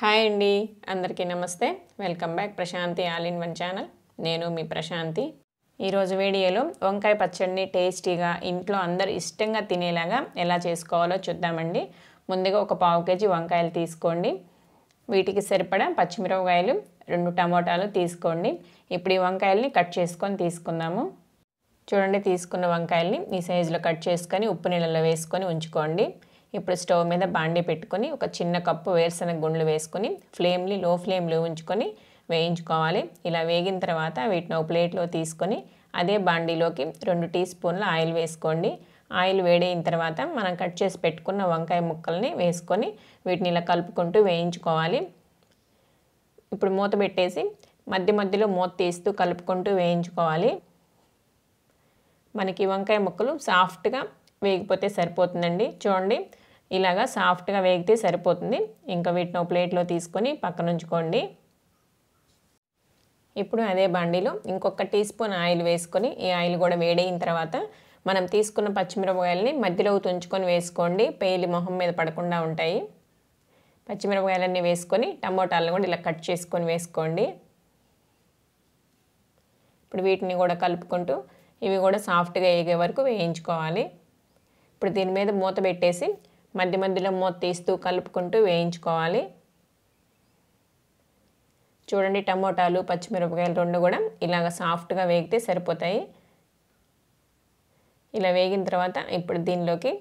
hi అండి అందరికీ నమస్తే welcome back Prashanti all in one channel నేను మీ ప్రశాంతి ఈరోజు వీడియోలో వంకాయ పచ్చడిని టేస్టీగా ఇంట్లో అందరు ఇష్టంగా తినేలాగా ఎలా చేసుకోవాలో చూద్దామండి ముందుగా ఒక పావు కేజీ వంకాయలు తీసుకోండి వీటికి సరిపడా పచ్చిమిరపకాయలు రెండు టమోటాలు తీసుకోండి ఇప్పుడు ఈ వంకాయల్ని కట్ చేసుకొని తీసుకుందాము చూడండి తీసుకున్న వంకాయల్ని ఈ సైజులో కట్ చేసుకొని ఉప్పు నీళ్ళలో వేసుకొని ఉంచుకోండి ఇప్పుడు స్టవ్ మీద బాండీ పెట్టుకొని ఒక చిన్న కప్పు వేరుశనగ గుండ్లు వేసుకొని ఫ్లేమ్ని లో ఫ్లేమ్లో ఉంచుకొని వేయించుకోవాలి ఇలా వేగిన తర్వాత వీటిని ఒక ప్లేట్లో తీసుకొని అదే బాండీలోకి రెండు టీ స్పూన్ల ఆయిల్ వేసుకోండి ఆయిల్ వేడైన తర్వాత మనం కట్ చేసి పెట్టుకున్న వంకాయ ముక్కల్ని వేసుకొని వీటిని ఇలా కలుపుకుంటూ వేయించుకోవాలి ఇప్పుడు మూత పెట్టేసి మధ్య మధ్యలో మూత తీస్తూ కలుపుకుంటూ వేయించుకోవాలి మనకి వంకాయ ముక్కలు సాఫ్ట్గా వేగిపోతే సరిపోతుందండి చూడండి ఇలాగా సాఫ్ట్గా వేగితే సరిపోతుంది ఇంకా వీటిని ప్లేట్లో తీసుకొని పక్కన ఉంచుకోండి ఇప్పుడు అదే బండిలో ఇంకొక టీ స్పూన్ ఆయిల్ వేసుకొని ఈ ఆయిల్ కూడా వేడైన తర్వాత మనం తీసుకున్న పచ్చిమిరపకాయలని మధ్యలో తుంచుకొని వేసుకోండి పేలి మొహం మీద పడకుండా ఉంటాయి పచ్చిమిరపకాయలన్నీ వేసుకొని టమోటాలను కూడా ఇలా కట్ చేసుకొని వేసుకోండి ఇప్పుడు వీటిని కూడా కలుపుకుంటూ ఇవి కూడా సాఫ్ట్గా వేగే వరకు వేయించుకోవాలి ఇప్పుడు దీని మీద మూత పెట్టేసి మధ్య మధ్యలో మూత తీస్తూ కలుపుకుంటూ వేయించుకోవాలి చూడండి టమోటాలు పచ్చిమిరపకాయలు రెండు కూడా ఇలాగ సాఫ్ట్గా వేగితే సరిపోతాయి ఇలా వేగిన తర్వాత ఇప్పుడు దీనిలోకి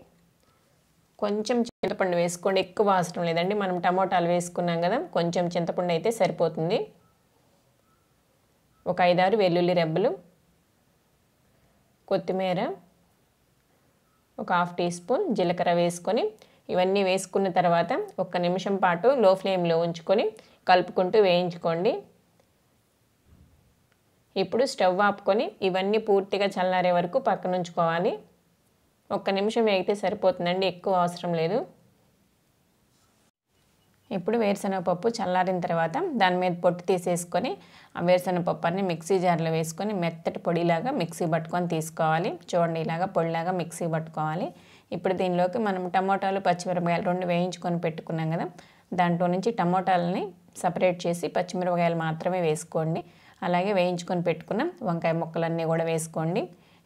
కొంచెం చింతపండు వేసుకోండి ఎక్కువ అవసరం లేదండి మనం టమోటాలు వేసుకున్నాం కదా కొంచెం చింతపండు అయితే సరిపోతుంది ఒక ఐదారు వెల్లుల్లి రెబ్బలు కొత్తిమీర ఒక హాఫ్ టీ స్పూన్ జీలకర్ర వేసుకొని ఇవన్నీ వేసుకున్న తర్వాత ఒక్క నిమిషం పాటు లో ఫ్లేమ్లో ఉంచుకొని కలుపుకుంటూ వేయించుకోండి ఇప్పుడు స్టవ్ ఆపుకొని ఇవన్నీ పూర్తిగా చల్లారే వరకు పక్కనుంచుకోవాలి ఒక్క నిమిషం వేగితే సరిపోతుందండి ఎక్కువ అవసరం లేదు ఇప్పుడు వేరుశనగపప్పు చల్లారిన తర్వాత దాని మీద పొట్టు తీసేసుకొని ఆ వేరుశనగపప్పు అన్ని మిక్సీ జార్లో వేసుకొని మెత్తటి పొడిలాగా మిక్సీ పట్టుకొని తీసుకోవాలి చూడండి ఇలాగా పొడిలాగా మిక్సీ పట్టుకోవాలి ఇప్పుడు దీనిలోకి మనం టమోటాలు పచ్చిమిరపకాయలు రెండు వేయించుకొని పెట్టుకున్నాం కదా దాంట్లో నుంచి టమోటాలని సపరేట్ చేసి పచ్చిమిరపకాయలు మాత్రమే వేసుకోండి అలాగే వేయించుకొని పెట్టుకున్న వంకాయ ముక్కలన్నీ కూడా వేసుకోండి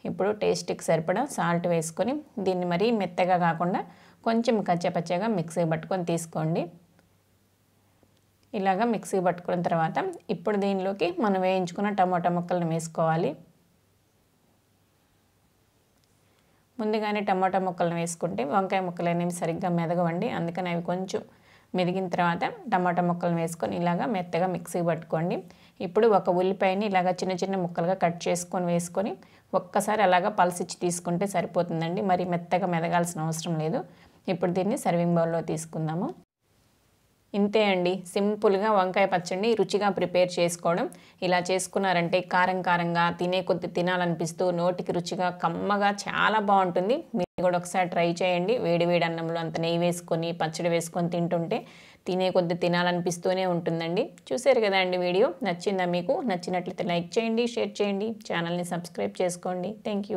ఇప్పుడు టేస్ట్కి సరిపడా సాల్ట్ వేసుకొని దీన్ని మరీ మెత్తగా కాకుండా కొంచెం కచ్చపచ్చగా మిక్సీ పట్టుకొని తీసుకోండి ఇలాగ మిక్సీ పట్టుకున్న తర్వాత ఇప్పుడు దీనిలోకి మనం వేయించుకున్న టమాటా ముక్కలను వేసుకోవాలి ముందుగానే టమాటా ముక్కలను వేసుకుంటే వంకాయ ముక్కలు అనేవి సరిగ్గా మెదగవండి అందుకని అవి కొంచెం మెదిగిన తర్వాత టమాటా ముక్కలను వేసుకొని ఇలాగా మెత్తగా మిక్సీ పట్టుకోండి ఇప్పుడు ఒక ఉల్లిపాయని ఇలాగ చిన్న చిన్న ముక్కలుగా కట్ చేసుకొని వేసుకొని ఒక్కసారి అలాగా పలసిచ్చి తీసుకుంటే సరిపోతుందండి మరి మెత్తగా మెదగాల్సిన అవసరం లేదు ఇప్పుడు దీన్ని సర్వింగ్ బౌల్లో తీసుకుందాము ఇంతే అండి సింపుల్గా వంకాయ పచ్చడి రుచిగా ప్రిపేర్ చేసుకోవడం ఇలా చేసుకున్నారంటే కారం కారంగా తినే కొద్ది తినాలనిపిస్తూ నోటికి రుచిగా కమ్మగా చాలా బాగుంటుంది మీరు కూడా ఒకసారి ట్రై చేయండి వేడి వేడి అన్నంలో అంత నెయ్యి వేసుకొని పచ్చడి వేసుకొని తింటుంటే తినే కొద్ది తినాలనిపిస్తూనే ఉంటుందండి చూసారు కదా అండి వీడియో నచ్చిందా మీకు నచ్చినట్లయితే లైక్ చేయండి షేర్ చేయండి ఛానల్ని సబ్స్క్రైబ్ చేసుకోండి థ్యాంక్